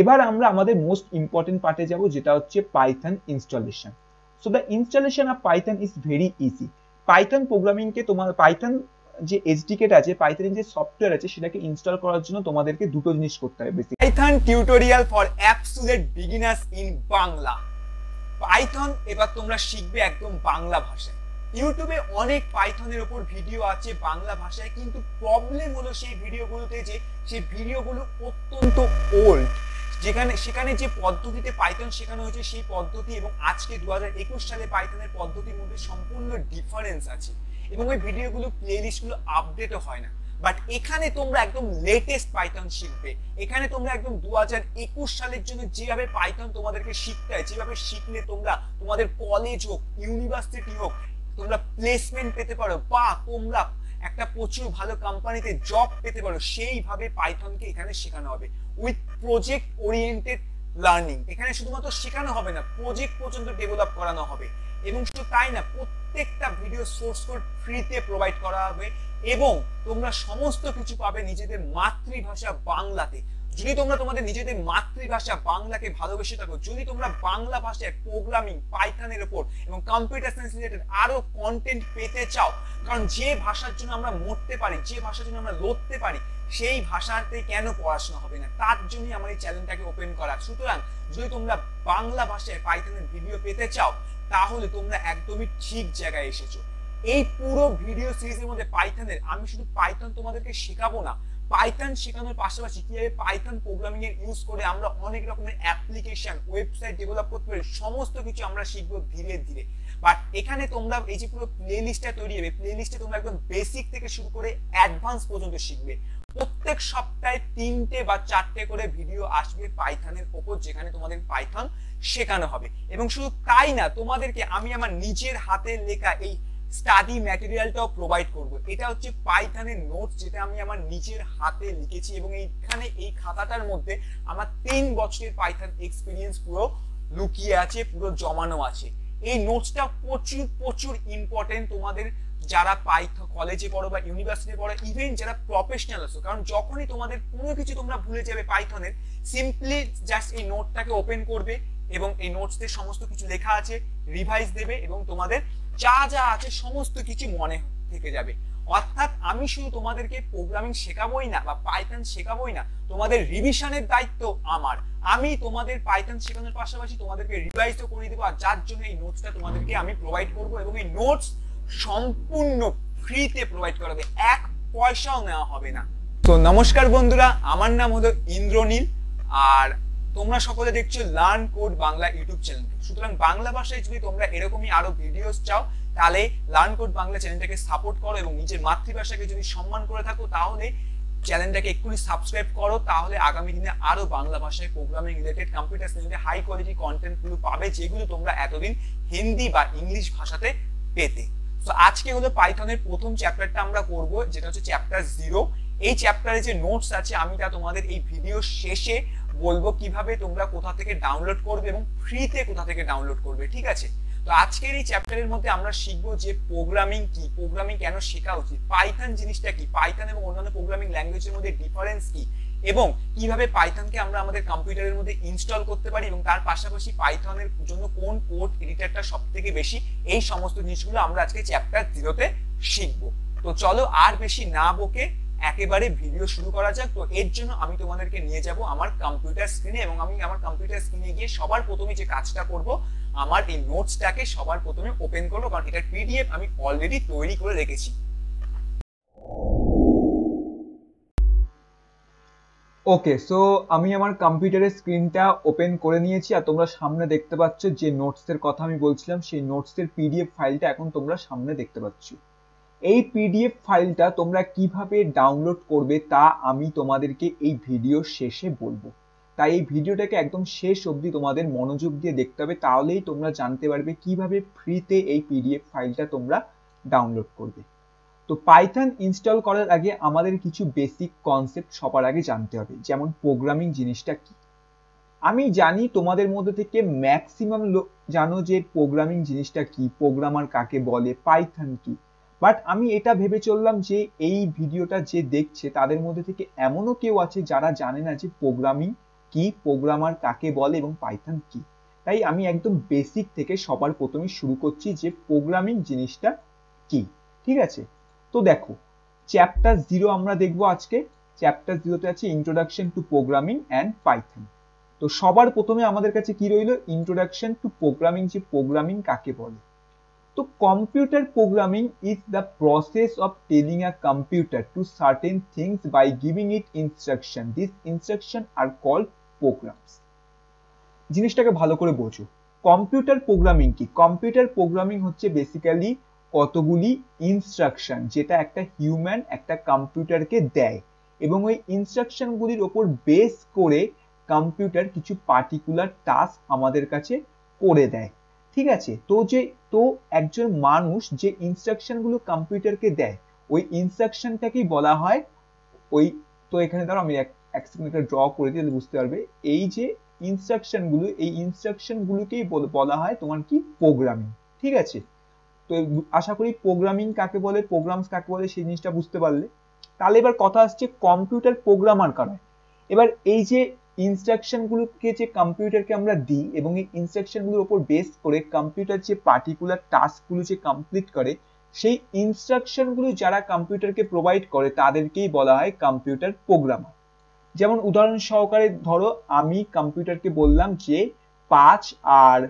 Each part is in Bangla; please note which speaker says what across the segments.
Speaker 1: এবার আমরা আমাদের মোস্ট ইম্পর্টেন্ট পার্টে যাব যেটা হচ্ছে Python installation so the installation of Python is very easy Python প্রোগ্রামিংকে তোমার পাইথন যে এডুকেট আছে পাইথনের যে সফটওয়্যার আছে সেটাকে ইনস্টল করার জন্য তোমাদেরকে দুটো জিনিস করতে হবে basic Python tutorial for absolute beginners in Bangla Python এবার তোমরা শিখবে একদম বাংলা ভাষায় ইউটিউবে অনেক পাইথনের ওপর ভিডিও আছে বাংলা ভাষায় কিন্তু প্রবলেম হলো সেই ভিডিওগুলোতে যে সেই ভিডিওগুলো অত্যন্ত ওল্ড যেখানে সেখানে যে পদ্ধতিতে পাইথন শেখানো হয়েছে সেই পদ্ধতি এবং আজকে দু সালে পাইথনের পদ্ধতির মধ্যে সম্পূর্ণ ডিফারেন্স আছে এবং ওই ভিডিওগুলো প্লে লিস্টগুলো আপডেটও হয় না বাট এখানে তোমরা একদম লেটেস্ট পাইথন শিখবে এখানে তোমরা একদম দু সালের জন্য যেভাবে পাইথন তোমাদেরকে শিখতে হয় যেভাবে শিখলে তোমরা তোমাদের কলেজ হোক ইউনিভার্সিটি হোক তোমরা প্লেসমেন্ট পেতে পারো বা তোমরা একটা প্রচুর ভালো কোম্পানিতে জব পেতে পারো সেইভাবে পাইথনকে এখানে শেখানো হবে উইথ প্রজেক্ট ওরিয়েন্টেড লার্নিং এখানে শুধুমাত্র শেখানো হবে না প্রজেক্ট পর্যন্ত ডেভেলপ করানো হবে এবং শুধু তাই না প্রত্যেকটা ভিডিও সোর্স কোড ফ্রিতে প্রোভাইড করা হবে এবং তোমরা সমস্ত কিছু পাবে নিজেদের মাতৃভাষা বাংলাতে যদি তোমরা তোমাদের নিজেদের মাতৃভাষা বাংলাকে ভালোবেসে থাকো যদি তোমরা বাংলা ভাষায় প্রোগ্রামিং পাইথানের উপর এবং কম্পিউটার সায়েন্স রিলেটেড আরো কন্টেন্ট পেতে চাও কারণ যে ভাষার জন্য আমরা মরতে পারি যে ভাষার জন্য আমরা লড়তে পারি সেই ভাষাতে কেন পড়াশোনা হবে না তার জন্যই আমার এই চ্যানেলটাকে ওপেন করা সুতরাং যদি তোমরা বাংলা ভাষায় পাইথানের ভিডিও পেতে চাও তাহলে তোমরা একদমই ঠিক জায়গায় এসেছো এই পুরো ভিডিও সিরিজের মধ্যে পাইথানের আমি শুধু পাইথন তোমাদেরকে শেখাবো না পাইথন শেখানোর পাশাপাশি কিভাবে পাইথন প্রোগ্রামিং এর ইউজ করে আমরা অনেক রকমের অ্যাপ্লিকেশন ওয়েবসাইট ডেভেলপ করতে পারি সমস্ত কিছু আমরা শিখবো ধীরে ধীরে বাট এখানে তোমরা এই যে পুরো প্লেলিস্টটা তৈরি হবে প্লেলিস্টে তোমরা একদম বেসিক থেকে শুরু করে অ্যাডভান্স পর্যন্ত শিখবে প্রত্যেক সপ্তাহে তিনটে বা চারটে করে ভিডিও আসবে পাইথনের ওপর যেখানে তোমাদের পাইথন শেখানো হবে এবং শুধু তাই না তোমাদেরকে আমি আমার নিজের হাতে লেখা এই স্টাডি ম্যাটেরিয়ালটাও প্রোভাইড করব এটা হচ্ছে পাইথানের নোটস যেটা আমি আমার নিজের হাতে লিখেছি এবং এইখানে এই খাতাটার মধ্যে আমার তিন বছরের পাইথান এক্সপিরিয়েন্স পুরো লুকিয়ে আছে পুরো জমানো আছে এই নোটসটা প্রচুর প্রচুর ইম্পর্টেন্ট তোমাদের যারা পাইথ কলেজে পড়ো বা ইউনিভার্সিটি পড়ো ইভেন যারা প্রফেশনাল আছো কারণ যখনই তোমাদের কোনো কিছু তোমরা ভুলে যাবে পাইথনের সিম্পলি জাস্ট এই নোটটাকে ওপেন করবে এবং এই নোটসদের সমস্ত কিছু লেখা আছে রিভাইজ দেবে এবং তোমাদের যা যা আছে সমস্ত কিছু মনে থেকে যাবে অর্থাৎ আমি শুধু তোমাদেরকে প্রোগ্রামিং শেখাবোই না বা পাইথন শেখাবোই না তোমাদের রিভিশনের দায়িত্ব আমার আমি তোমাদের পাইথন শেখানোর পাশাপাশি তোমাদেরকে রিভাইজও করে দেবো আর যার জন্য এই নোটসটা তোমাদেরকে আমি প্রোভাইড করব এবং এই নোটস সম্পূর্ণ ফ্রিতে প্রোভাইড করা হবে এক পয়সাও নেওয়া হবে না তো নমস্কার বন্ধুরা আমার নাম হলো ইন্দ্রনীল আর তোমরা সকলে দেখছো লার্ন কোড বাংলা ইউটিউব চ্যানেলকে সুতরাং বাংলা ভাষায় যদি তোমরা এরকমই আরো ভিডিওস চাও তাহলে লার্ন কোড বাংলা চ্যানেলটাকে সাপোর্ট করো এবং নিজের মাতৃভাষাকে যদি সম্মান করে থাকো তাহলে চ্যানেলটাকে একটু সাবস্ক্রাইব করো তাহলে আগামী দিনে আরো বাংলা ভাষায় প্রোগ্রামিং রিলেটেড কম্পিউটার সাইন্সে হাই কোয়ালিটি কন্টেন্টগুলো পাবে যেগুলো তোমরা এতদিন হিন্দি বা ইংলিশ ভাষাতে পেতে তো আজকে হলো পাইথনের প্রথম চ্যাপ্টারটা আমরা করব যেটা হচ্ছে চ্যাপ্টার জিরো এই চ্যাপ্টারে যে নোটস আছে আমি তা তোমাদের এই ভিডিও শেষে বলবো কিভাবে তোমরা কোথা থেকে ডাউনলোড করবে এবং ফ্রিতে কোথা থেকে ডাউনলোড করবে ঠিক আছে তো আজকের এই চ্যাপ্টারের মধ্যে আমরা শিখব যে প্রোগ্রামিং কি প্রোগ্রামিং কেন শেখা উচিত পাইথন জিনিসটা কি পাইথন এবং অন্যান্য প্রোগ্রামিং ল্যাঙ্গুয়েজের মধ্যে ডিফারেন্স কি এবং কিভাবে পাইথনকে আমরা আমাদের কম্পিউটারের মধ্যে ইনস্টল করতে পারি এবং তার পাশাপাশি পাইথনের জন্য কোন কোড এডিটারটা সব থেকে বেশি এই সমস্ত জিনিসগুলো আমরা আজকে চ্যাপ্টার জিরোতে শিখবো তো চলো আর বেশি না বকে একেবারে ভিডিও শুরু করা যাক তো এর জন্য আমি তোমাদেরকে নিয়ে যাব আমার কম্পিউটার স্ক্রিনে এবং আমি আমার কম্পিউটার স্ক্রিনে গিয়ে সবার প্রথমে যে কাজটা করব আমার এই নোটসটাকে সবার প্রথমে ওপেন করবো কারণ এটার পিডিএফ আমি অলরেডি তৈরি করে রেখেছি ওকে সো আমি আমার কম্পিউটারের স্ক্রিনটা ওপেন করে নিয়েছি আর তোমরা সামনে দেখতে পাচ্ছ যে নোটসের কথা আমি বলছিলাম সেই নোটসের পিডিএফ ফাইলটা এখন তোমরা সামনে দেখতে পাচ্ছ এই পিডিএফ ফাইলটা তোমরা কিভাবে ডাউনলোড করবে তা আমি তোমাদেরকে এই ভিডিও শেষে বলবো তাই এই ভিডিওটাকে একদম শেষ অবধি তোমাদের মনোযোগ দিয়ে দেখতে হবে তাহলেই তোমরা জানতে পারবে কিভাবে ফ্রিতে এই পিডিএফ ফাইলটা তোমরা ডাউনলোড করবে তো পাইথন ইনস্টল করার আগে আমাদের কিছু বেসিক কনসেপ্ট সবার আগে জানতে হবে যেমন প্রোগ্রামিং জিনিসটা কি আমি জানি তোমাদের মধ্যে থেকে ম্যাক্সিমাম জানো যে প্রোগ্রামিং জিনিসটা কি প্রোগ্রামার কাকে বলে পাইথন কি বাট আমি এটা ভেবে চললাম যে এই ভিডিওটা যে দেখছে তাদের মধ্যে থেকে এমনও কেউ আছে যারা জানে না যে প্রোগ্রামিং কি প্রোগ্রামার কাকে বলে এবং পাইথন কি তাই আমি একদম বেসিক থেকে সবার প্রথমে শুরু করছি যে প্রোগ্রামিং জিনিসটা কি ঠিক আছে তো দেখো চ্যাপ্টার জিরো আমরা দেখব আজকে চ্যাপ্টার জিরোতে আছে introduction to programming and Python তো সবার প্রথমে আমাদের কাছে কি রইল ইন্ট্রোডাকশন টু প্রোগ্রামিং যে প্রোগ্রামিং কাকে বলে তো computer programming is the process of telling a computer to certain things by giving it instruction this instruction are call programs জিনিসটাকে ভালো করে বোঝো কম্পিউটার প্রোগ্রামিং কি কম্পিউটার প্রোগ্রামিং হচ্ছে বেসিক্যালি কতগুলি ইনস্ট্রাকশন যেটা একটা হিউম্যান একটা কম্পিউটারকে দেয় এবং ওই ইনস্ট্রাকশনগুলির ওপর বেস করে কম্পিউটার কিছু পার্টিকুলার টাস্ক আমাদের কাছে করে দেয় ঠিক আছে তো যে তো একজন মানুষ যে ইনস্ট্রাকশনগুলো কম্পিউটারকে দেয় ওই ইনস্ট্রাকশনটাকেই বলা হয় ওই তো এখানে ধরো আমি এক সেকেন্ড একটা ড্র করে দিই তাহলে বুঝতে পারবে এই যে ইনস্ট্রাকশনগুলো এই ইনস্ট্রাকশনগুলোকেই বলা হয় তোমার কি প্রোগ্রামিং ঠিক আছে তো আশা করি প্রোগ্রামিং কাকে বলে প্রোগ্রামস কাকে বলে সেই জিনিসটা বুঝতে পারলে তাহলে এবার কথা আসছে কম্পিউটার প্রোগ্রামার কারা এবার এই যে ইনস্ট্রাকশন গুলোকে যে কম্পিউটারকে আমরা দিই এবং এই ইনস্ট্রাকশন গুলোর উপর বেস করে কম্পিউটার যে পার্টিকুলার টাস্ক গুলো যে কমপ্লিট করে সেই ইনস্ট্রাকশন গুলো যারা কম্পিউটারকে প্রোভাইড করে তাদেরকেই বলা হয় কম্পিউটার প্রোগ্রামার যেমন উদাহরণ সহকারে ধরো আমি কম্পিউটারকে বললাম যে পাঁচ আর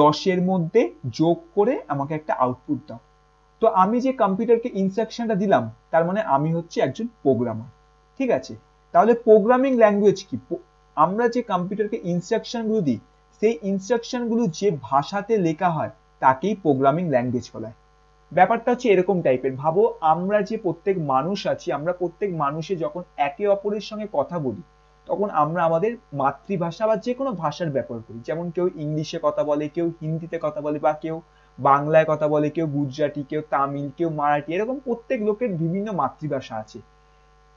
Speaker 1: দশের মধ্যে যোগ করে আমাকে একটা আউটপুট দাও তো আমি যে কম্পিউটারকে ইনস্ট্রাকশনটা দিলাম তার মানে আমি হচ্ছে একজন প্রোগ্রামার ঠিক আছে তাহলে প্রোগ্রামিং ল্যাঙ্গুয়েজ কি আমরা যে কম্পিউটারকে ইনস্ট্রাকশনগুলো দিই সেই ইনস্ট্রাকশনগুলো যে ভাষাতে লেখা হয় তাকেই প্রোগ্রামিং ল্যাঙ্গুয়েজ বলা হয় ব্যাপারটা হচ্ছে এরকম টাইপের ভাবো আমরা যে প্রত্যেক মানুষ আছি আমরা প্রত্যেক মানুষে যখন একে অপরের সঙ্গে কথা বলি তখন আমরা আমাদের মাতৃভাষা বা যে কোনো ভাষার ব্যবহার করি যেমন কেউ ইংলিশে কথা বলে কেউ হিন্দিতে কথা বলে বা কেউ বাংলায় কথা বলে কেউ গুজরাটি কেউ তামিল কেউ মারাঠি এরকম প্রত্যেক লোকের বিভিন্ন মাতৃভাষা আছে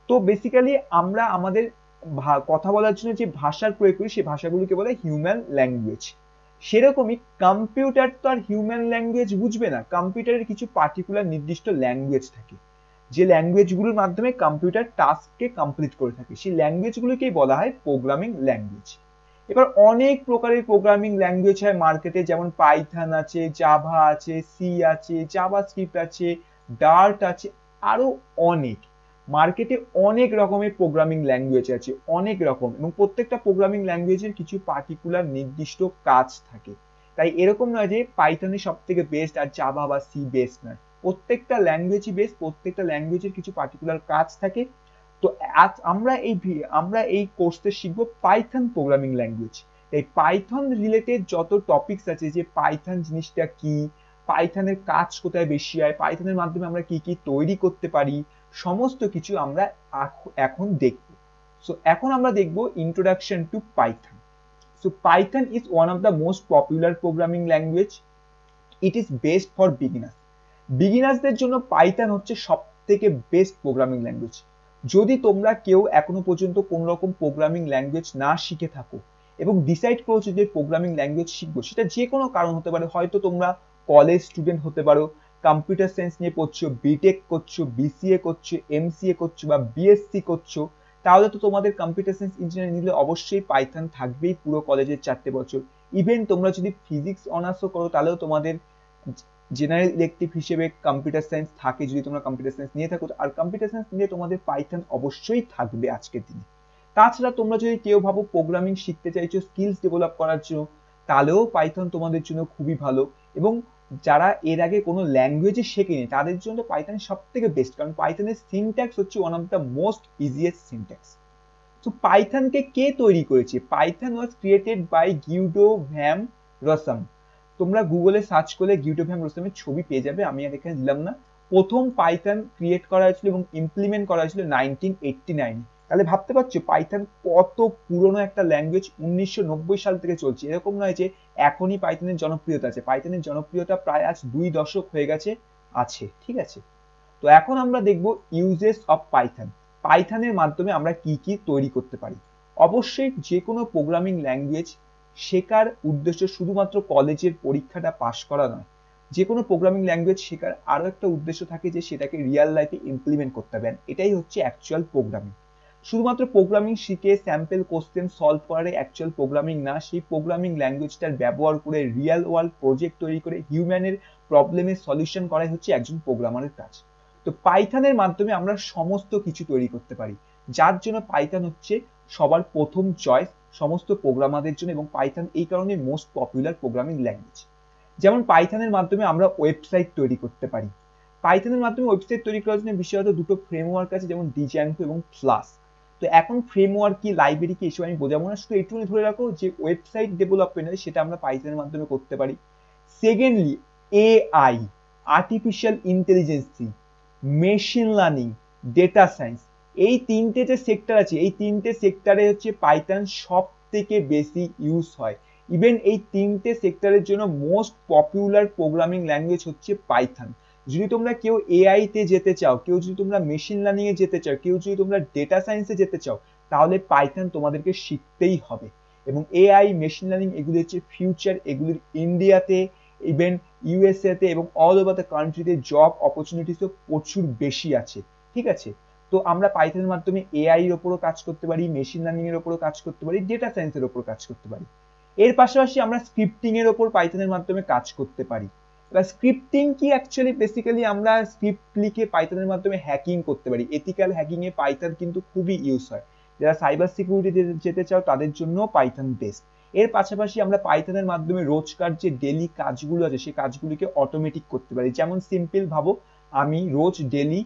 Speaker 1: তো বেসিক্যালি আমরা আমাদের কথা বলার জন্য যে ভাষার প্রয়োগ করি সেই ভাষাগুলিকে বলে হিউম্যান ল্যাঙ্গুয়েজ সেরকমই কম্পিউটার তো আর হিউম্যান ল্যাঙ্গুয়েজ বুঝবে না কম্পিউটারের কিছু পার্টিকুলার নির্দিষ্ট ল্যাঙ্গুয়েজ থাকে যে ল্যাঙ্গুয়েজগুলোর মাধ্যমে কম্পিউটার টাস্ককে কমপ্লিট করে থাকে সেই ল্যাঙ্গুয়েজগুলোকেই বলা হয় প্রোগ্রামিং ল্যাঙ্গুয়েজ এবার অনেক প্রকারের প্রোগ্রামিং ল্যাঙ্গুয়েজ হয় মার্কেটে যেমন পাইথান আছে জাভা আছে সি আছে জাভা স্ক্রিপ্ট আছে ডার্ট আছে আরও অনেক মার্কেটে অনেক রকমের প্রোগ্রামিং ল্যাঙ্গুয়েজ আছে অনেক রকম এবং প্রত্যেকটা প্রোগ্রামিং ল্যাঙ্গুয়েজের কিছু পার্টিকুলার নির্দিষ্ট কাজ থাকে তাই এরকম নয় যে পাইথনে সব থেকে বেস্ট আর জাভা বা সি বেস্ট নয় প্রত্যেকটা ল্যাঙ্গুয়েজই বেস্ট প্রত্যেকটা ল্যাঙ্গুয়েজের কিছু পার্টিকুলার কাজ থাকে তো আজ আমরা এই আমরা এই কোর্সে শিখবো পাইথন প্রোগ্রামিং ল্যাঙ্গুয়েজ এই পাইথন রিলেটেড যত টপিকস আছে যে পাইথন জিনিসটা কি পাইথনের কাজ কোথায় বেশি হয় পাইথনের মাধ্যমে আমরা কি কি তৈরি করতে পারি সমস্ত কিছু আমরা এখন দেখব সো এখন আমরা দেখব introduction to Python so Python is one of the most popular programming language it is best for beginners বিগিনার্সদের জন্য পাইথন হচ্ছে সব থেকে বেস্ট প্রোগ্রামিং ল্যাঙ্গুয়েজ যদি তোমরা কেউ এখনো পর্যন্ত কোন রকম প্রোগ্রামিং ল্যাঙ্গুয়েজ না শিখে থাকো এবং ডিসাইড করেছো যে প্রোগ্রামিং ল্যাঙ্গুয়েজ শিখবো সেটা যে কোনো কারণ হতে পারে হয়তো তোমরা কলেজ স্টুডেন্ট হতে পারো কম্পিউটার সায়েন্স নিয়ে পড়ছো বিটেক করছো বিসিএ করছো এমসিএ করছো বা বিএসসি করছো তাহলে তো তোমাদের কম্পিউটার সায়েন্স ইঞ্জিনিয়ারিং নিলে অবশ্যই পাইথন থাকবেই পুরো কলেজের চারটে বছর ইভেন তোমরা যদি ফিজিক্স অনার্সও করো তাহলেও তোমাদের জেনারেল ইলেকটিভ হিসেবে কম্পিউটার সায়েন্স থাকে যদি তোমরা কম্পিউটার সায়েন্স নিয়ে থাকো আর কম্পিউটার সায়েন্স নিয়ে তোমাদের পাইথন অবশ্যই থাকবে আজকের দিনে তাছাড়া তোমরা যদি কেউ ভাবো প্রোগ্রামিং শিখতে চাইছো স্কিলস ডেভেলপ করার জন্য তাহলেও পাইথন তোমাদের জন্য খুবই ভালো এবং যারা এর আগে কোনো ল্যাঙ্গুয়েজে শেখেনি তাদের জন্য পাইথন সব থেকে বেস্ট কারণ পাইথনের সিনট্যাক্স হচ্ছে one of the most easiest syntax তো পাইথনকে কে তৈরি করেছে Python was created by Guido van Rossum তোমরা গুগলে সার্চ করলে গিউডো ভ্যাম রসমের ছবি পেয়ে যাবে আমি আর এখানে দিলাম না প্রথম পাইথন ক্রিয়েট করা হয়েছিল এবং ইমপ্লিমেন্ট করা হয়েছিল নাইনটিন এইটটি নাইনে তাহলে ভাবতে পারছো পাইথন কত পুরনো একটা ল্যাঙ্গুয়েজ উনিশশো সাল থেকে চলছে এরকম নয় যে এখনই পাইথনের জনপ্রিয়তা আছে পাইথনের জনপ্রিয়তা প্রায় আজ দুই দশক হয়ে গেছে আছে ঠিক আছে তো এখন আমরা দেখব ইউজেস অফ পাইথন পাইথনের মাধ্যমে আমরা কি কি তৈরি করতে পারি অবশ্যই যে কোনো প্রোগ্রামিং ল্যাঙ্গুয়েজ শেখার উদ্দেশ্য শুধুমাত্র কলেজের পরীক্ষাটা পাশ করা নয় যে কোনো প্রোগ্রামিং ল্যাঙ্গুয়েজ শেখার আরও একটা উদ্দেশ্য থাকে যে সেটাকে রিয়েল লাইফে ইমপ্লিমেন্ট করতে হবে এটাই হচ্ছে অ্যাকচুয়াল প্রোগ্রামিং শুধুমাত্র প্রোগ্রামিং শিখে স্যাম্পল কোশ্চেন সলভ করার অ্যাকচুয়াল প্রোগ্রামিং না সেই প্রোগ্রামিং ল্যাঙ্গুয়েজটার ব্যবহার করে রিয়েল ওয়ার্ল্ড প্রজেক্ট তৈরি করে হিউম্যানের প্রবলেমের সলিউশন করাই হচ্ছে একজন প্রোগ্রামারের কাজ তো পাইথানের মাধ্যমে আমরা সমস্ত কিছু তৈরি করতে পারি যার জন্য পাইথান হচ্ছে সবার প্রথম চয়েস সমস্ত প্রোগ্রামারদের জন্য এবং পাইথান এই কারণে মোস্ট পপুলার প্রোগ্রামিং ল্যাঙ্গুয়েজ যেমন পাইথানের মাধ্যমে আমরা ওয়েবসাইট তৈরি করতে পারি পাইথানের মাধ্যমে ওয়েবসাইট তৈরি করার জন্য বিশেষত দুটো ফ্রেমওয়ার্ক আছে যেমন ডিজ্যাঙ্কো এবং ফ্লাস্ক তো এখন ফ্রেমওয়ার্ক কি লাইব্রেরি কি এসব আমি বোঝাবো না শুধু একটুখানি ধরে রাখো যে ওয়েবসাইট ডেভেলপমেন্ট হয় সেটা আমরা পাইথনের মাধ্যমে করতে পারি secondly AI artificial intelligence machine learning data science এই তিনটে যে সেক্টর আছে এই তিনটে সেক্টরে হচ্ছে পাইথন সব থেকে বেশি ইউজ হয় ইভেন এই তিনটে সেক্টরের জন্য মোস্ট পপুলার প্রোগ্রামিং ল্যাঙ্গুয়েজ হচ্ছে পাইথন যদি তোমরা কেউ এআই তে যেতে চাও কেউ যদি তোমরা মেশিন লার্নিং এ যেতে চাও কেউ যদি তোমরা ডেটা সায়েন্সে যেতে চাও তাহলে পাইথন তোমাদেরকে শিখতেই হবে এবং এআই মেশিন লার্নিং এগুলি হচ্ছে ফিউচার এগুলির ইন্ডিয়াতে ইভেন ইউএসএতে এবং অল ওভার দ্য কান্ট্রিতে জব অপরচুনিটিসও প্রচুর বেশি আছে ঠিক আছে তো আমরা পাইথনের মাধ্যমে এআই এর ওপরও কাজ করতে পারি মেশিন লার্নিং এর ওপরও কাজ করতে পারি ডেটা সায়েন্সের ওপর কাজ করতে পারি এর পাশাপাশি আমরা স্ক্রিপ্টিং এর ওপর পাইথনের মাধ্যমে কাজ করতে পারি এবার স্ক্রিপ্টিং কি অ্যাকচুয়ালি বেসিক্যালি আমরা স্ক্রিপ্ট লিখে পাইথনের মাধ্যমে হ্যাকিং করতে পারি এথিক্যাল হ্যাকিংয়ে পাইথন কিন্তু খুবই ইউজ হয় যারা সাইবার সিকিউরিটি যেতে চাও তাদের জন্য পাইথন বেস্ট এর পাশাপাশি আমরা পাইথনের মাধ্যমে রোজকার যে ডেলি কাজগুলো আছে সেই কাজগুলিকে অটোমেটিক করতে পারি যেমন সিম্পল ভাবো আমি রোজ ডেলি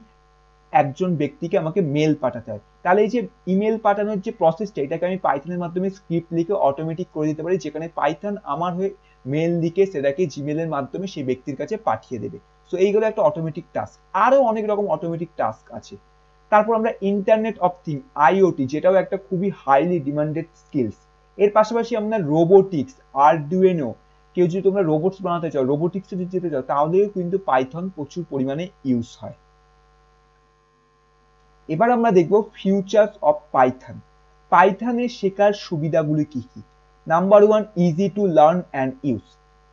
Speaker 1: একজন ব্যক্তিকে আমাকে মেল পাঠাতে হয় তাহলে এই যে ইমেল পাঠানোর যে প্রসেসটা এটাকে আমি পাইথনের মাধ্যমে স্ক্রিপ্ট লিখে অটোমেটিক করে দিতে পারি যেখানে পাইথন আমার হয়ে মেল দিকে সেটাকে জিমেলের মাধ্যমে সেই ব্যক্তির কাছে পাঠিয়ে দেবে সো এইগুলো একটা অটোমেটিক টাস্ক আরও অনেক রকম অটোমেটিক টাস্ক আছে তারপর আমরা ইন্টারনেট অফ থিং আইওটি যেটাও একটা খুবই হাইলি ডিমান্ডেড স্কিলস এর পাশাপাশি আমরা রোবোটিক্স আরডুয়েনো কেউ যদি তোমরা রোবটস বানাতে চাও রোবোটিক্সে যদি যেতে চাও তাহলেও কিন্তু পাইথন প্রচুর পরিমাণে ইউজ হয় এবার আমরা দেখব ফিউচার্স অফ পাইথন পাইথনে শেখার সুবিধাগুলি কি কি number one easy to learn and use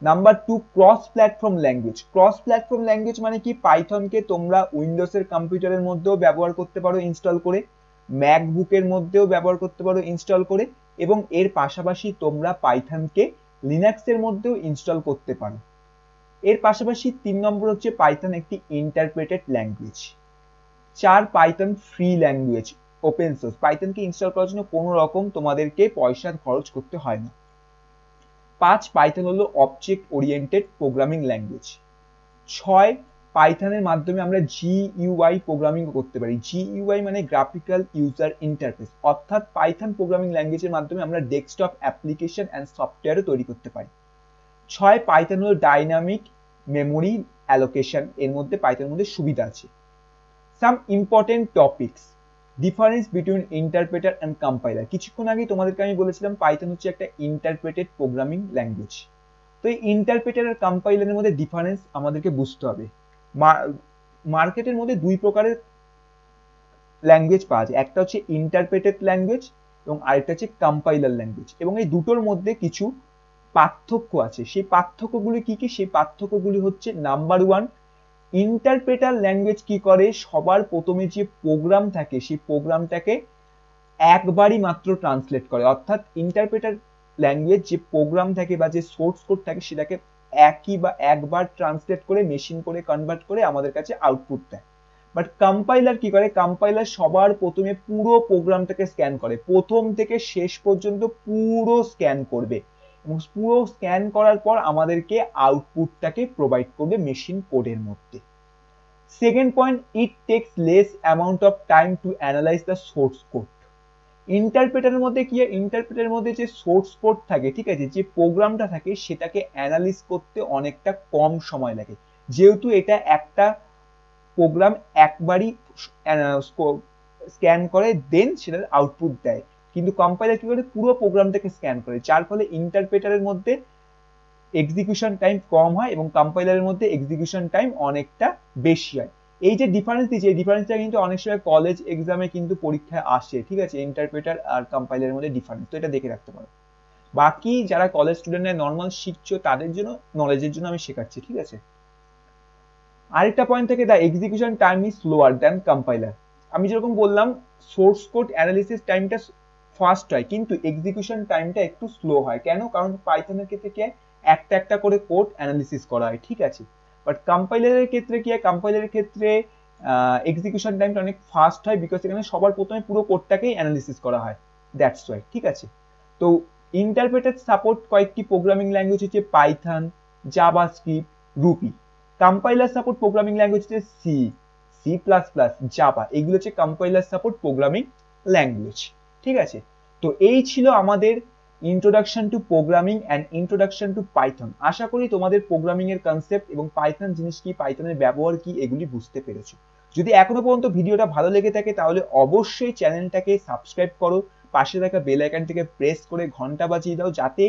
Speaker 1: number two cross platform language cross platform language মানে কি পাইথনকে তোমরা উইন্ডোজের কম্পিউটারের মধ্যেও ব্যবহার করতে পারো ইনস্টল করে ম্যাকবুকের মধ্যেও ব্যবহার করতে পারো ইনস্টল করে এবং এর পাশাপাশি তোমরা পাইথনকে লিনাক্সের মধ্যেও ইনস্টল করতে পারো এর পাশাপাশি তিন নম্বর হচ্ছে পাইথন একটি ইন্টারপ্রেটেড ল্যাঙ্গুয়েজ চার Python free language open source পাইথনকে ইনস্টল করার জন্য কোনো রকম তোমাদেরকে পয়সা খরচ করতে হয় না পাঁচ পাইথন হলো অবজেক্ট ওরিয়েন্টেড প্রোগ্রামিং ল্যাঙ্গুয়েজ ছয় পাইথনের মাধ্যমে আমরা জিইউআই প্রোগ্রামিং করতে পারি জিইউআই মানে গ্রাফিক্যাল ইউজার ইন্টারফেস অর্থাৎ পাইথন প্রোগ্রামিং ল্যাঙ্গুয়েজের মাধ্যমে আমরা ডেস্কটপ অ্যাপ্লিকেশন অ্যান্ড সফটওয়্যারও তৈরি করতে পারি ছয় পাইথন হলো ডাইনামিক মেমোরি অ্যালোকেশন এর মধ্যে পাইথনের মধ্যে সুবিধা আছে some important topics difference between interpreter and compiler কিছুক্ষণ আগে তোমাদেরকে আমি বলেছিলাম পাইথন হচ্ছে একটা ইন্টারপ্রেটেড প্রোগ্রামিং ল্যাঙ্গুয়েজ তো এই ইন্টারপ্রেটার আর কম্পাইলারের মধ্যে ডিফারেন্স আমাদেরকে বুঝতে হবে মার্কেটের মধ্যে দুই প্রকারের ল্যাঙ্গুয়েজ পাওয়া যায় একটা হচ্ছে ইন্টারপ্রেটেড ল্যাঙ্গুয়েজ এবং আরেকটা হচ্ছে কম্পাইলার ল্যাঙ্গুয়েজ এবং এই দুটোর মধ্যে কিছু পার্থক্য আছে সেই পার্থক্যগুলি কি কি সেই পার্থক্যগুলি হচ্ছে নাম্বার ওয়ান ইন্টারপ্রেটার ল্যাঙ্গুয়েজ কি করে সবার প্রথমে যে প্রোগ্রাম থাকে সেই প্রোগ্রামটাকে একবারই মাত্র ট্রান্সলেট করে অর্থাৎ ইন্টারপ্রেটার ল্যাঙ্গুয়েজ যে প্রোগ্রাম থাকে বা যে সোর্স কোড থাকে সেটাকে একই বা একবার ট্রান্সলেট করে মেশিন করে কনভার্ট করে আমাদের কাছে আউটপুট দেয় বাট কম্পাইলার কি করে কম্পাইলার সবার প্রথমে পুরো প্রোগ্রামটাকে স্ক্যান করে প্রথম থেকে শেষ পর্যন্ত পুরো স্ক্যান করবে এবং পুরো স্ক্যান করার পর আমাদেরকে আউটপুটটাকে প্রোভাইড করবে মেশিন কোডের মধ্যে second point it takes less amount of time to analyze the source code ইন্টারপ্রেটারের মধ্যে কি ইন্টারপ্রেটারের মধ্যে যে সোর্স কোড থাকে ঠিক আছে যে প্রোগ্রামটা থাকে সেটাকে অ্যানালিস করতে অনেকটা কম সময় লাগে যেহেতু এটা একটা প্রোগ্রাম একবারই স্ক্যান করে দেন সেটার আউটপুট দেয় কিন্তু কম্পাইলার কি করে পুরো প্রোগ্রামটাকে স্ক্যান করে যার ফলে ইন্টারপ্রেটারের মধ্যে এক্সিকিউশন টাইম কম হয় এবং কম্পাইলারের মধ্যে এক্সিকিউশন টাইম অনেকটা বেশি হয় এই যে ডিফারেন্স দিচ্ছে এই ডিফারেন্সটা কিন্তু অনেক সময় কলেজ এক্সামে কিন্তু পরীক্ষায় আসে ঠিক আছে ইন্টারপ্রেটার আর কম্পাইলারের মধ্যে ডিফারেন্স তো এটা দেখে রাখতে পারো বাকি যারা কলেজ স্টুডেন্টরা নর্মাল শিখছো তাদের জন্য নলেজের জন্য আমি শেখাচ্ছি ঠিক আছে আরেকটা পয়েন্ট থেকে the execution time is slower than compiler আমি যেরকম বললাম সোর্স কোড অ্যানালিসিস টাইমটা ফাস্ট হয় কিন্তু এক্সিকিউশন টাইমটা একটু স্লো হয় কেন কারণ পাইথনের ক্ষেত্রে একটা একটা করে কোড অ্যানালিসিস করা হয় ঠিক আছে বাট কম্পাইলারের ক্ষেত্রে কি হয় কম্পাইলারের ক্ষেত্রে এক্সিকিউশন টাইমটা অনেক ফাস্ট হয় বিকজ এখানে সবার প্রথমে পুরো কোডটাকেই অ্যানালিসিস করা হয় দ্যাটস ওয়াই ঠিক আছে তো ইন্টারপ্রেটেড সাপোর্ট কয়েকটি প্রোগ্রামিং ল্যাঙ্গুয়েজ হচ্ছে Python JavaScript Ruby compiler support programming language হচ্ছে C C plus plus Java এগুলো হচ্ছে কম্পাইলার সাপোর্ট প্রোগ্রামিং ল্যাঙ্গুয়েজ ঠিক আছে তো এই ছিল আমাদের introduction to programming and introduction to Python আশা করি তোমাদের প্রোগ্রামিং এর কনসেপ্ট এবং পাইথন জিনিস কি পাইথনের ব্যবহার কি এগুলি বুঝতে পেরেছো যদি এখনো পর্যন্ত ভিডিওটা ভালো লেগে থাকে তাহলে অবশ্যই চ্যানেলটাকে সাবস্ক্রাইব করো পাশে থাকা বেল আইকনটিকে প্রেস করে ঘন্টা বাজিয়ে দাও যাতে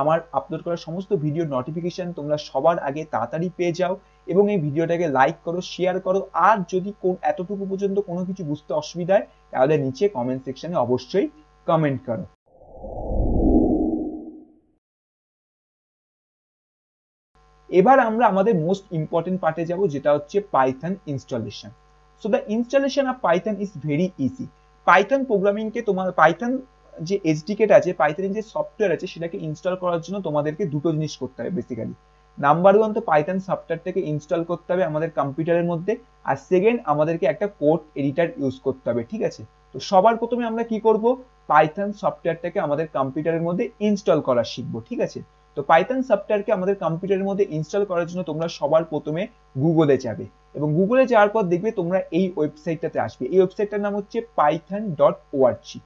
Speaker 1: আমার আপলোড করা সমস্ত ভিডিও নোটিফিকেশন তোমরা সবার আগে তাড়াতাড়ি পেয়ে যাও এবং এই ভিডিওটাকে লাইক করো শেয়ার করো আর যদি কোন এতটুকু পর্যন্ত কোনো কিছু বুঝতে অসুবিধা হয় তাহলে নিচে কমেন্ট সেকশনে অবশ্যই কমেন্ট করো এবার আমরা আমাদের মোস্ট ইম্পর্টেন্ট পার্টে যাব যেটা হচ্ছে Python installation so the installation of Python is very easy Python প্রোগ্রামিংকে তোমার পাইথন যে এসডিকেট আছে পাইথনের যে সফটওয়্যার আছে সেটাকে ইনস্টল করার জন্য তোমাদেরকে দুটো জিনিস করতে হবে বেসিক্যালি নাম্বার ওয়ান তো পাইথন সফটওয়্যারটাকে ইনস্টল করতে হবে আমাদের কম্পিউটারের মধ্যে আর সেকেন্ড আমাদেরকে একটা কোড এডিটার ইউজ করতে হবে ঠিক আছে তো সবার প্রথমে আমরা কি করব পাইথন সফটওয়্যারটাকে আমাদের কম্পিউটারের মধ্যে ইনস্টল করা শিখব ঠিক আছে তো পাইথন সফটওয়্যারকে আমাদের কম্পিউটারের মধ্যে ইনস্টল করার জন্য তোমরা সবার প্রথমে গুগলে যাবে এবং গুগলে যাওয়ার পর দেখবে তোমরা এই ওয়েবসাইটটাতে আসবে এই ওয়েবসাইটটার নাম হচ্ছে Python dot org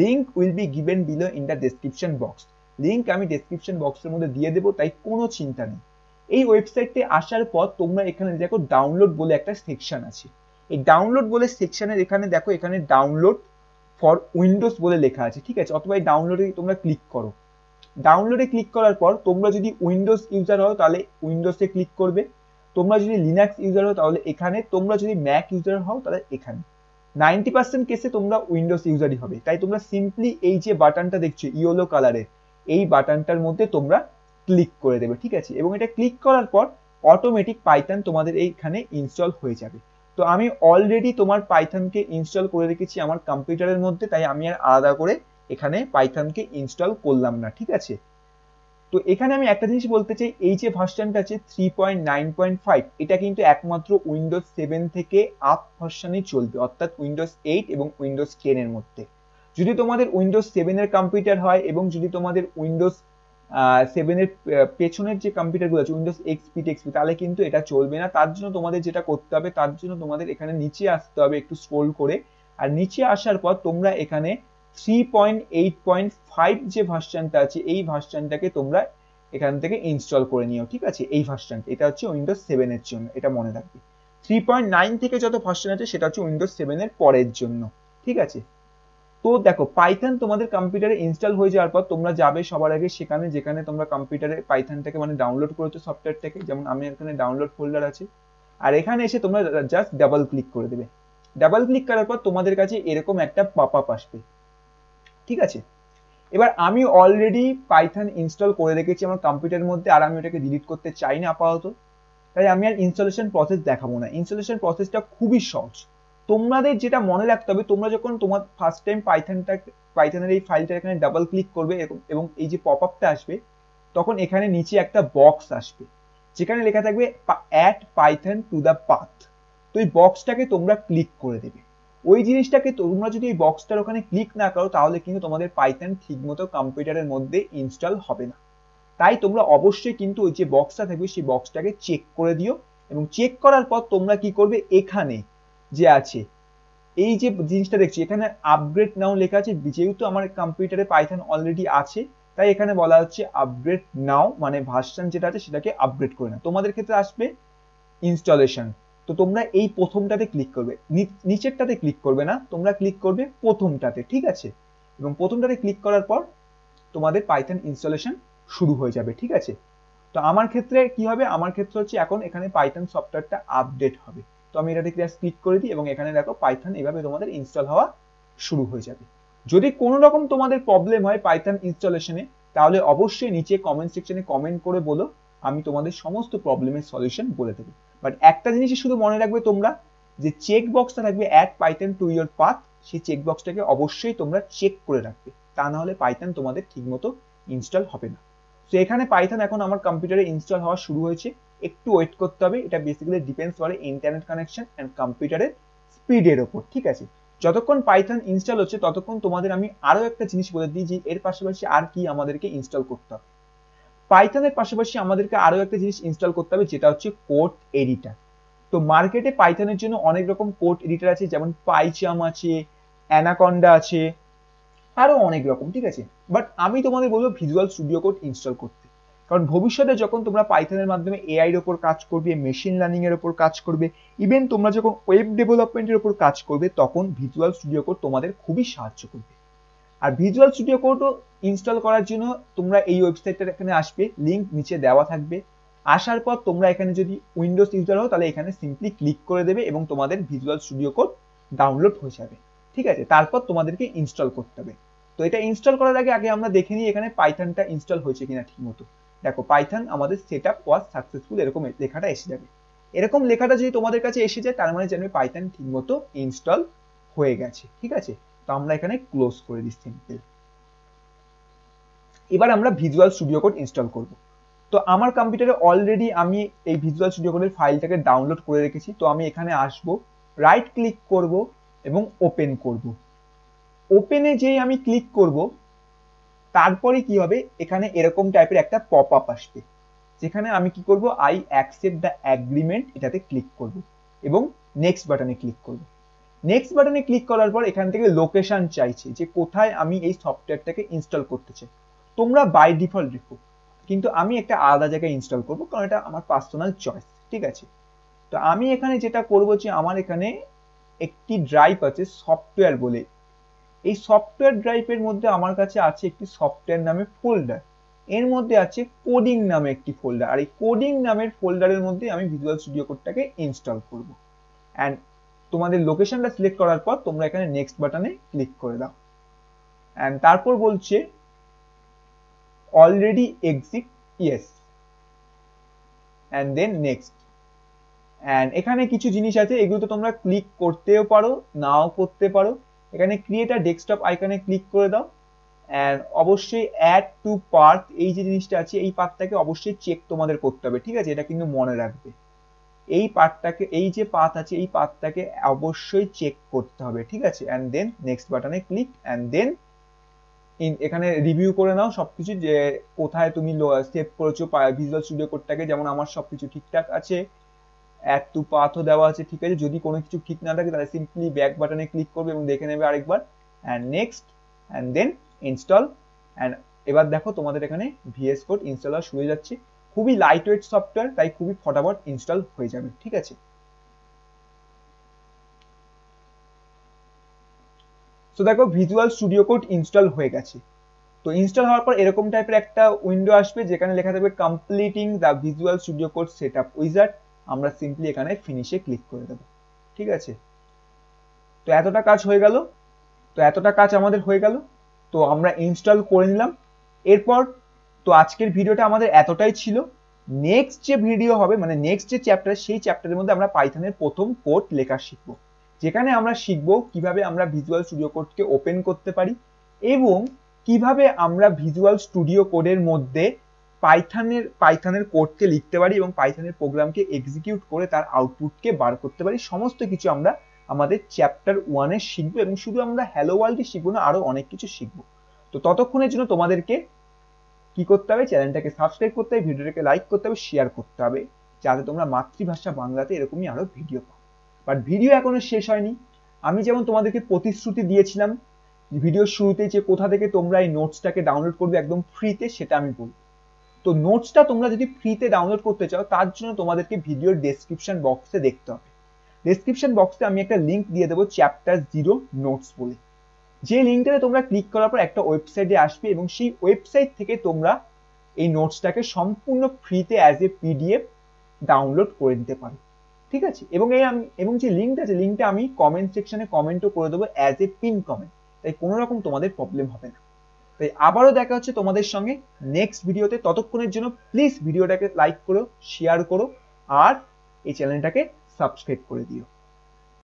Speaker 1: link will be given below in the description box link আমি ডেসক্রিপশন বক্সের মধ্যে দিয়ে দেবো তাই কোনো চিন্তা নেই এই ওয়েবসাইটে আসার পর তোমরা এখানে দেখো ডাউনলোড বলে একটা সেকশন আছে এই ডাউনলোড বলে সেকশনের এখানে দেখো এখানে ডাউনলোড ফর উইন্ডোজ বলে লেখা আছে ঠিক আছে অথবা এই ডাউনলোডে তোমরা ক্লিক করো ডাউনলোডে ক্লিক করার পর তোমরা যদি উইন্ডোজ ইউজার হও তাহলে উইন্ডোজে ক্লিক করবে তোমরা যদি লিনাক্স ইউজার হও তাহলে এখানে তোমরা যদি ম্যাক ইউজার হও তাহলে এখানে নাইনটি পার্সেন্ট কেসে তোমরা উইন্ডোজ ইউজারই হবে তাই তোমরা সিম্পলি এই যে বাটনটা দেখছো ইয়েলো কালারের এই বাটনটার মধ্যে তোমরা ক্লিক করে দেবে ঠিক আছে এবং এটা ক্লিক করার পর অটোমেটিক পাইথন তোমাদের এইখানে ইনস্টল হয়ে যাবে তো আমি অলরেডি তোমার পাইথনকে ইনস্টল করে রেখেছি আমার কম্পিউটারের মধ্যে তাই আমি আর আলাদা করে এখানে পাইথনকে ইনস্টল করলাম না ঠিক আছে তো এখানে আমি একটা জিনিস বলতে চাই এই যে ভার্সনটা আছে three point nine point five এটা কিন্তু একমাত্র উইন্ডোজ সেভেন থেকে আপ ভার্সনে চলবে অর্থাৎ উইন্ডোজ এইট এবং উইন্ডোজ এর মধ্যে যদি তোমাদের উইন্ডোজ সেভেনের কম্পিউটার হয় এবং যদি তোমাদের উইন্ডোজ সেভেনের পেছনের যে কম্পিউটারগুলো আছে উইন্ডোজ এক্সপি টেক্সপি তাহলে কিন্তু এটা চলবে না তার জন্য তোমাদের যেটা করতে হবে তার জন্য তোমাদের এখানে নিচে আসতে হবে একটু স্ক্রোল করে আর নিচে আসার পর তোমরা এখানে three point eight point five যে ভার্সানটা আছে এই ভার্সানটাকে তোমরা এখান থেকে ইনস্টল করে নিও ঠিক আছে এই ভার্সানটা এটা হচ্ছে উইন্ডোজ সেভেনের জন্য এটা মনে রাখবে থ্রি পয়েন্ট নাইন থেকে যত ভার্সান আছে সেটা হচ্ছে উইন্ডোজ সেভেনের পরের জন্য ঠিক আছে তো দেখো পাইথন তোমাদের কম্পিউটারে ইনস্টল হয়ে যাওয়ার পর তোমরা যাবে সবার আগে সেখানে যেখানে তোমরা কম্পিউটারে পাইথনটাকে মানে ডাউনলোড করেছো সফটওয়্যার থেকে যেমন আমি এখানে ডাউনলোড ফোল্ডার আছে আর এখানে এসে তোমরা জাস্ট ডাবল ক্লিক করে দেবে ডাবল ক্লিক করার পর তোমাদের কাছে এরকম একটা পপ আপ আসবে ঠিক আছে এবার আমি অলরেডি পাইথন ইনস্টল করে রেখেছি আমার কম্পিউটারের মধ্যে আর আমি ওটাকে ডিলিট করতে চাই না আপাতত তাই আমি আর ইনস্টলেশন প্রসেস দেখাবো না ইনস্টলেশন প্রসেসটা খুবই সহজ তোমাদের যেটা মনে রাখতে হবে তোমরা যখন তোমার ফার্স্ট টাইম পাইথনটা পাইথনের এই ফাইলটা এখানে ডাবল ক্লিক করবে এবং এই যে পপ আপটা আসবে তখন এখানে নিচে একটা বক্স আসবে যেখানে লেখা থাকবে add Python to the path তো এই বক্সটাকে তোমরা ক্লিক করে দেবে ওই জিনিসটাকে তোমরা যদি এই বক্সটার ওখানে ক্লিক না করো তাহলে কিন্তু তোমাদের পাইথন ঠিকমতো কম্পিউটারের মধ্যে ইনস্টল হবে না তাই তোমরা অবশ্যই কিন্তু ওই যে বক্সটা থাকবে সেই বক্সটাকে চেক করে দিও এবং চেক করার পর তোমরা কি করবে এখানে যে আছে এই যে জিনিসটা দেখছি এখানে আপগ্রেড নাও লেখা আছে যেহেতু আমার কম্পিউটারে পাইথন অলরেডি আছে তাই এখানে বলা হচ্ছে আপগ্রেড নাও মানে ভার্সন যেটা আছে সেটাকে আপগ্রেড করে না তোমাদের ক্ষেত্রে আসবে ইনস্টলেশন তো তোমরা এই প্রথমটাতে ক্লিক করবে নিচেরটাতে ক্লিক করবে না তোমরা ক্লিক করবে প্রথমটাতে ঠিক আছে এবং প্রথমটাতে ক্লিক করার পর তোমাদের পাইথন ইনস্টলেশন শুরু হয়ে যাবে ঠিক আছে তো আমার ক্ষেত্রে কি হবে আমার ক্ষেত্রে হচ্ছে এখন এখানে পাইথন সফটওয়্যারটা আপডেট হবে তো আমি এটাতে ক্লাস ক্লিক করে দিই এবং এখানে দেখো পাইথন এভাবে তোমাদের ইনস্টল হওয়া শুরু হয়ে যাবে যদি কোনো রকম তোমাদের প্রবলেম হয় পাইথন ইনস্টলেশনে তাহলে অবশ্যই নিচে কমেন্ট সেকশনে কমেন্ট করে বলো আমি তোমাদের সমস্ত প্রবলেমের সলিউশন বলে দেবো বাট একটা জিনিসই শুধু মনে রাখবে তোমরা যে চেক বক্সটা থাকবে add Python to your path সেই চেক বক্সটাকে অবশ্যই তোমরা চেক করে রাখবে তা না হলে পাইথন তোমাদের ঠিকমতো ইনস্টল হবে না তো এখানে পাইথন এখন আমার কম্পিউটারে ইনস্টল হওয়া শুরু হয়েছে একটু ওয়েট করতে হবে এটা বেসিক্যালি ডিপেন্ডস করে ইন্টারনেট কানেকশন অ্যান্ড কম্পিউটারের স্পিডের ওপর ঠিক আছে যতক্ষণ পাইথন ইনস্টল হচ্ছে ততক্ষণ তোমাদের আমি আরও একটা জিনিস বলে দিই যে এর পাশাপাশি আর কি আমাদেরকে ইনস্টল করতে হবে পাইথনের পাশাপাশি আমাদেরকে আরও একটা জিনিস ইনস্টল করতে হবে যেটা হচ্ছে কোড এডিটার তো মার্কেটে পাইথনের জন্য অনেক রকম কোড এডিটার আছে যেমন পাইচাম আছে অ্যানাকন্ডা আছে আরও অনেক রকম ঠিক আছে বাট আমি তোমাদের বলবো ভিজুয়াল স্টুডিও কোড ইনস্টল করতে কারণ ভবিষ্যতে যখন তোমরা পাইথনের মাধ্যমে এআই এর ওপর কাজ করবে মেশিন লার্নিং এর ওপর কাজ করবে ইভেন তোমরা যখন ওয়েব ডেভেলপমেন্টের ওপর কাজ করবে তখন ভিজুয়াল স্টুডিও কোড তোমাদের খুবই সাহায্য করবে আর ভিজুয়াল স্টুডিও কোডও ইনস্টল করার জন্য তোমরা এই ওয়েবসাইটটা এখানে আসবে লিঙ্ক নিচে দেওয়া থাকবে আসার পর তোমরা এখানে যদি উইন্ডোজ ইউজার হও তাহলে এখানে সিম্পলি ক্লিক করে দেবে এবং তোমাদের ভিজুয়াল স্টুডিও কোড ডাউনলোড হয়ে যাবে ঠিক আছে তারপর তোমাদেরকে ইনস্টল করতে হবে তো এটা ইনস্টল করার আগে আগে আমরা দেখে নিই এখানে পাইথনটা ইনস্টল হয়েছে কিনা ঠিকমতো দেখো পাইথন আমাদের সেট আপ ওয়াজ সাকসেসফুল এরকম লেখাটা এসে যাবে এরকম লেখাটা যদি তোমাদের কাছে এসে যায় তার মানে জানবে পাইথন ঠিকমতো ইনস্টল হয়ে গেছে ঠিক আছে তো আমরা এখানে ক্লোজ করে দিই সিম্পল এবার আমরা ভিজুয়াল স্টুডিও কোড ইনস্টল করব তো আমার কম্পিউটারে অলরেডি আমি এই ভিজুয়াল স্টুডিও কোডের ফাইলটাকে ডাউনলোড করে রেখেছি তো আমি এখানে আসব রাইট ক্লিক করব এবং ওপেন করব ওপেনে যেই আমি ক্লিক করব তারপরে কি হবে এখানে এরকম টাইপের একটা পপ আপ আসবে যেখানে আমি কি করব আই অ্যাকসেপ্ট দ্য অ্যাগ্রিমেন্ট এটাতে ক্লিক করব এবং নেক্সট বাটনে ক্লিক করব নেক্সট বাটনে ক্লিক করার পর এখান থেকে লোকেশন চাইছে যে কোথায় আমি এই সফটওয়্যারটাকে ইনস্টল করতে চাই তোমরা বাই ডিফল্ট রেখো কিন্তু আমি একটা আলাদা জায়গায় ইনস্টল করব কারণ এটা আমার পার্সোনাল চয়েস ঠিক আছে তো আমি এখানে যেটা করব যে আমার এখানে একটি ড্রাইভ আছে সফটওয়্যার বলে এই সফটওয়্যার ড্রাইভের মধ্যে আমার কাছে আছে একটি সফটওয়্যার নামে ফোল্ডার এর মধ্যে আছে কোডিং নামে একটি ফোল্ডার আর এই কোডিং নামের ফোল্ডারের মধ্যে আমি ভিজুয়াল স্টুডিও কোডটাকে ইনস্টল করব অ্যান্ড তোমাদের লোকেশনটা সিলেক্ট করার পর তোমরা এখানে নেক্সট বাটনে ক্লিক করে দাও অ্যান্ড তারপর বলছে already exit yes and then next and এখানে কিছু জিনিস আছে এগুলো তো তোমরা ক্লিক করতেও পারো নাও করতে পারো এখানে ক্রিয়েট ডেস্কটপ আইকনে ক্লিক করে দাও অ্যান্ড অবশ্যই অ্যাড টু পার্থ এই যে জিনিসটা আছে এই পার্কটাকে অবশ্যই চেক তোমাদের করতে হবে ঠিক আছে এটা কিন্তু মনে রাখবে এই পার্কটাকে এই যে পাথ আছে এই পাথটাকে অবশ্যই চেক করতে হবে ঠিক আছে অ্যান্ড দেন নেক্সট বাটনে ক্লিক অ্যান্ড দেন এখানে রিভিউ করে নাও সবকিছু যে কোথায় তুমি সেভ করেছো ভিজুয়াল স্টুডিও কোডটাকে যেমন আমার সবকিছু ঠিকঠাক আছে অ্যাড টু পাথও দেওয়া আছে ঠিক আছে যদি কোনো কিছু ঠিক না থাকে তাহলে সিম্পলি ব্যাক বাটনে ক্লিক করবে এবং দেখে নেবে আরেকবার and next and then install and এবার দেখো তোমাদের এখানে ভিএস কোড ইনস্টল হওয়া শুরু হয়ে যাচ্ছে খুবই লাইট ওয়েট সফটওয়্যার তাই খুবই ফটাফট ইনস্টল হয়ে যাবে ঠিক আছে সো দেখো ভিজুয়াল স্টুডিও কোড ইনস্টল হয়ে গেছে তো ইনস্টল হওয়ার পর এরকম টাইপের একটা উইন্ডো আসবে যেখানে লেখা থাকবে completing the Visual Studio Code set up wizard আমরা সিম্পলি এখানে ফিনিশে ক্লিক করে দেবো ঠিক আছে তো এতটা কাজ হয়ে গেল তো এতটা কাজ আমাদের হয়ে গেল তো আমরা ইনস্টল করে নিলাম এরপর তো আজকের ভিডিওটা আমাদের এতটাই ছিল নেক্সট যে ভিডিও হবে মানে নেক্সট যে চ্যাপ্টার সেই চ্যাপ্টারের মধ্যে আমরা পাইথনের প্রথম কোড লেখা শিখব যেখানে আমরা শিখব কিভাবে আমরা ভিজুয়াল স্টুডিও কোডকে ওপেন করতে পারি এবং কিভাবে আমরা ভিজুয়াল স্টুডিও কোডের মধ্যে পাইথানের পাইথানের কোডকে লিখতে পারি এবং পাইথানের প্রোগ্রামকে এক্সিকিউট করে তার আউটপুটকে বার করতে পারি সমস্ত কিছু আমরা আমাদের চ্যাপ্টার ওয়ানে শিখবো এবং শুধু আমরা হ্যালো ওয়ার্ল্ডই শিখবো না আরও অনেক কিছু শিখবো তো ততক্ষণের জন্য তোমাদেরকে কি করতে হবে চ্যানেলটাকে সাবস্ক্রাইব করতে হবে ভিডিওটাকে লাইক করতে হবে শেয়ার করতে হবে যাতে তোমরা মাতৃভাষা বাংলাতে এরকমই আরও ভিডিও পাও বাট ভিডিও এখনও শেষ হয়নি আমি যেমন তোমাদেরকে প্রতিশ্রুতি দিয়েছিলাম ভিডিও শুরুতেই যে কোথা থেকে তোমরা এই নোটসটাকে ডাউনলোড করবে একদম ফ্রিতে সেটা আমি বলবো তো নোটসটা তোমরা যদি ফ্রিতে ডাউনলোড করতে চাও তার জন্য তোমাদেরকে ভিডিওর ডেসক্রিপশন বক্সে দেখতে হবে ডেসক্রিপশন বক্সে আমি একটা লিঙ্ক দিয়ে দেবো চ্যাপ্টার জিরো নোটস বলে যে লিঙ্কটাতে তোমরা ক্লিক করার পর একটা ওয়েবসাইটে আসবে এবং সেই ওয়েবসাইট থেকে তোমরা এই নোটসটাকে সম্পূর্ণ ফ্রিতে অ্যাজ এ পিডিএফ ডাউনলোড করে নিতে পারো ঠিক আছে এবং এই আমি এবং যে লিঙ্কটা আছে লিঙ্কটা আমি কমেন্ট সেকশনে কমেন্টও করে দেবো অ্যাজ এ পিন কমেন্ট তাই কোনো রকম তোমাদের প্রবলেম হবে না তাই আবারও দেখা হচ্ছে তোমাদের সঙ্গে নেক্সট ভিডিওতে ততক্ষণের জন্য প্লিজ ভিডিওটাকে লাইক করো শেয়ার করো আর এই চ্যানেলটাকে সাবস্ক্রাইব করে দিও